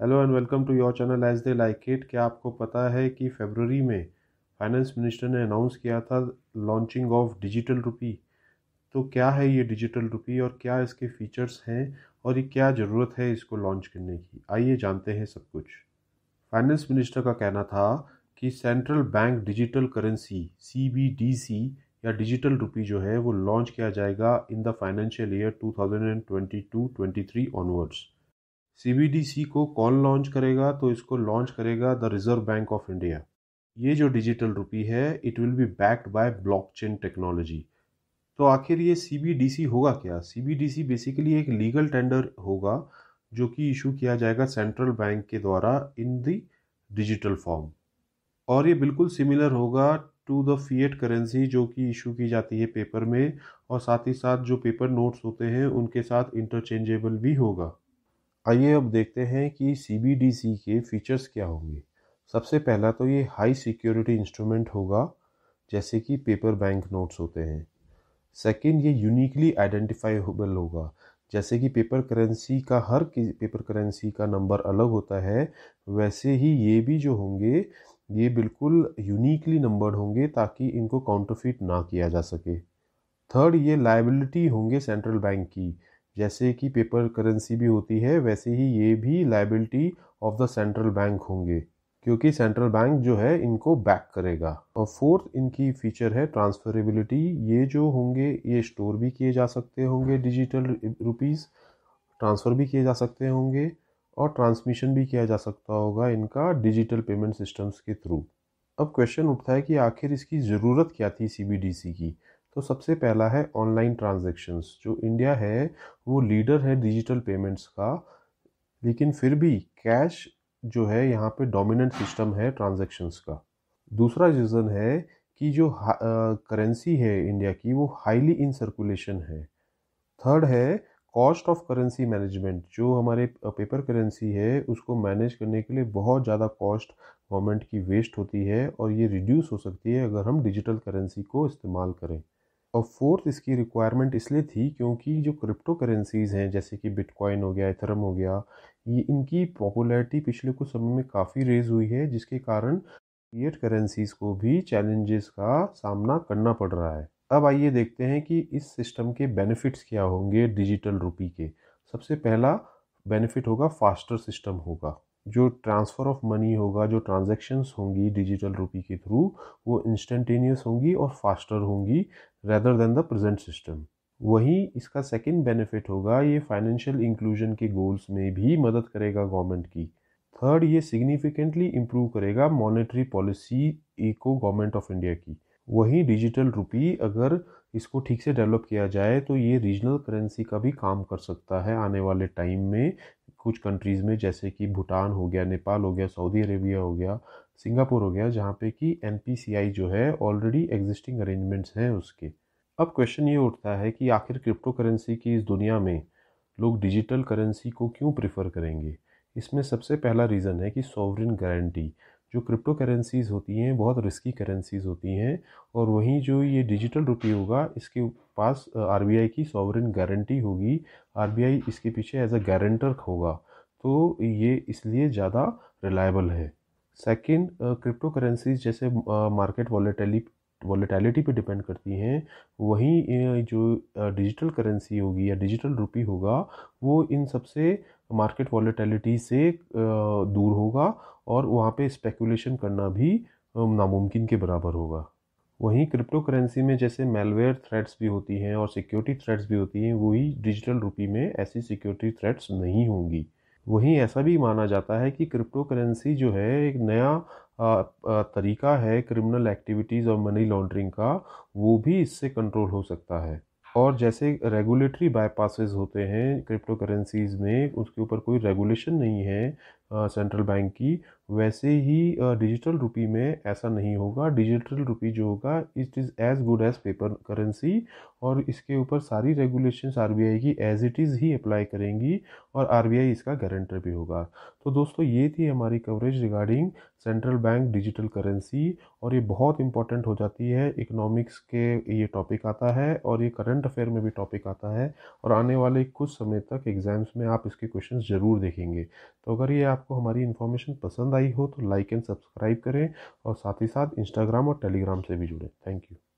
hello and welcome to your channel as they like it क्या आपको पता है कि फेबररी में फाइनेंस मिनिस्टर ने अनाउंस किया था लॉन्चिंग ऑफ डिजिटल रुपी तो क्या है ये डिजिटल रुपी और क्या इसके फीचर्स हैं और ये क्या ज़रूरत है इसको लॉन्च करने की आइए जानते हैं सब कुछ फाइनेंस मिनिस्टर का कहना था कि central bank digital currency C या डिजिटल रुपी जो है वो लॉन्च किया जाएगा in the financial year two two thousand and twenty twenty three onwards CBDC को कौन लॉन्च करेगा तो इसको लॉन्च करेगा the Reserve Bank of India ये जो डिजिटल रुपी है it will be backed by blockchain technology तो आखिर ये सीबीडीसी होगा क्या सीबीडीसी बेसिकली एक लीगल टेंडर होगा जो कि इशू किया जाएगा सेंट्रल बैंक के द्वारा इन द डिजिटल फॉर्म और ये बिल्कुल सिमिलर होगा टू द फीएट करेंसी जो कि इशू की जाती है पेपर में और साथ ही साथ जो पेपर नोट्स होते हैं उनके साथ इंटरचेंजेबल भी होगा आइए अब देखते हैं कि सी के फीचर्स क्या होंगे सबसे पहला तो ये हाई सिक्योरिटी इंस्ट्रूमेंट होगा जैसे कि पेपर बैंक नोट्स होते हैं सेकंड ये यूनिकली आइडेंटिफाइबल होगा जैसे कि पेपर करेंसी का हर पेपर करेंसी का नंबर अलग होता है वैसे ही ये भी जो होंगे ये बिल्कुल यूनिकली नंबर्ड होंगे ताकि इनको काउंटरफिट ना किया जा सके थर्ड ये लाइबिलिटी होंगे सेंट्रल बैंक की जैसे कि पेपर करेंसी भी होती है वैसे ही ये भी liability of the central bank होंगे क्योंकि सेंट्रल बैंक जो है इनको बैक करेगा और फोर्थ इनकी फीचर है ट्रांसफरेबिलिटी ये जो होंगे ये स्टोर भी किए जा सकते होंगे डिजिटल रुपीज़ ट्रांसफ़र भी किए जा सकते होंगे और ट्रांसमिशन भी किया जा सकता होगा इनका डिजिटल पेमेंट सिस्टम्स के थ्रू अब क्वेश्चन उठता है कि आखिर इसकी ज़रूरत क्या थी सी की तो सबसे पहला है ऑनलाइन ट्रांजेक्शन्स जो इंडिया है वो लीडर है डिजिटल पेमेंट्स का लेकिन फिर भी कैश जो है यहाँ पे डोमिनेंट सिस्टम है ट्रांजेक्शन्स का दूसरा रीज़न है कि जो करेंसी है इंडिया की वो हाईली इन सर्कुलेशन है थर्ड है कॉस्ट ऑफ करेंसी मैनेजमेंट जो हमारे पेपर करेंसी है उसको मैनेज करने के लिए बहुत ज़्यादा कॉस्ट गवर्नमेंट की वेस्ट होती है और ये रिड्यूस हो सकती है अगर हम डिजिटल करेंसी को इस्तेमाल करें और फोर्थ इसकी रिक्वायरमेंट इसलिए थी क्योंकि जो क्रिप्टो करेंसीज़ हैं जैसे कि बिटकॉइन हो गया एथरम हो गया ये इनकी पॉपुलैरिटी पिछले कुछ समय में काफ़ी रेज हुई है जिसके कारण फिएट करेंसीज़ को भी चैलेंजेस का सामना करना पड़ रहा है अब आइए देखते हैं कि इस सिस्टम के बेनिफिट्स क्या होंगे डिजिटल रुपी के सबसे पहला बेनिफिट होगा फास्टर सिस्टम होगा जो ट्रांसफ़र ऑफ मनी होगा जो ट्रांजेक्शन्स होंगी डिजिटल रूपी के थ्रू वो इंस्टेंटेनियस होंगी और फास्टर होंगी rather than the present system वहीं इसका सेकेंड बेनिफिट होगा ये फाइनेंशियल इंक्लूजन के गोल्स में भी मदद करेगा गवर्नमेंट की थर्ड ये सिग्निफिकेंटली इम्प्रूव करेगा monetary policy eco government of India की वहीं डिजिटल रुपी अगर इसको ठीक से डेवलप किया जाए तो ये रीजनल करेंसी का भी काम कर सकता है आने वाले टाइम में कुछ कंट्रीज़ में जैसे कि भूटान हो गया नेपाल हो गया सऊदी अरेबिया हो गया सिंगापुर हो गया जहाँ पे कि एन जो है ऑलरेडी एग्जिस्टिंग अरेंजमेंट्स हैं उसके अब क्वेश्चन ये उठता है कि आखिर क्रिप्टो करेंसी की इस दुनिया में लोग डिजिटल करेंसी को क्यों प्रेफर करेंगे इसमें सबसे पहला रीज़न है कि सॉवरिन गारंटी जो क्रिप्टो करेंसीज़ होती हैं बहुत रिस्की करेंसीज़ होती हैं और वहीं जो ये डिजिटल रुपये होगा इसके पास आर की सॉवरन गारंटी होगी आर इसके पीछे एज अ गारंटर होगा तो ये इसलिए ज़्यादा रिलायबल है सेकेंड क्रिप्टो करेंसीज जैसे मार्केट वॉलेटली वॉलेटैलिटी पे डिपेंड करती हैं वहीं जो डिजिटल करेंसी होगी या डिजिटल रुपी होगा वो इन सबसे मार्केट वॉलेटिलिटी से दूर होगा और वहाँ पे स्पेकुलेशन करना भी नामुमकिन के बराबर होगा वहीं क्रिप्टो करेंसी में जैसे मेलवेयर थ्रेड्स भी होती हैं और सिक्योरिटी थ्रेड्स भी होती हैं वही डिजिटल रुपी में ऐसी सिक्योरिटी थ्रेड्स नहीं होंगी वहीं ऐसा भी माना जाता है कि क्रिप्टो करेंसी जो है एक नया तरीका है क्रिमिनल एक्टिविटीज़ और मनी लॉन्ड्रिंग का वो भी इससे कंट्रोल हो सकता है और जैसे रेगुलेटरी बाईपासेस होते हैं क्रिप्टो करेंसीज़ में उसके ऊपर कोई रेगुलेशन नहीं है सेंट्रल बैंक की वैसे ही डिजिटल रुपी में ऐसा नहीं होगा डिजिटल रुपी जो होगा it is as good as paper currency और इसके ऊपर सारी रेगुलेशन आर की एज इट इज़ ही अप्लाई करेंगी और आर इसका गारंटर भी होगा तो दोस्तों ये थी हमारी coverage regarding central bank digital currency और ये बहुत इंपॉर्टेंट हो जाती है इकोनॉमिक्स के ये टॉपिक आता है और ये करंट अफेयर में भी टॉपिक आता है और आने वाले कुछ समय तक एग्ज़ाम्स में आप इसके क्वेश्चन ज़रूर देखेंगे तो अगर ये आपको हमारी इन्फॉर्मेशन पसंद आई हो तो लाइक एंड सब्सक्राइब करें और साथ ही साथ इंस्टाग्राम और टेलीग्राम से भी जुड़ें थैंक यू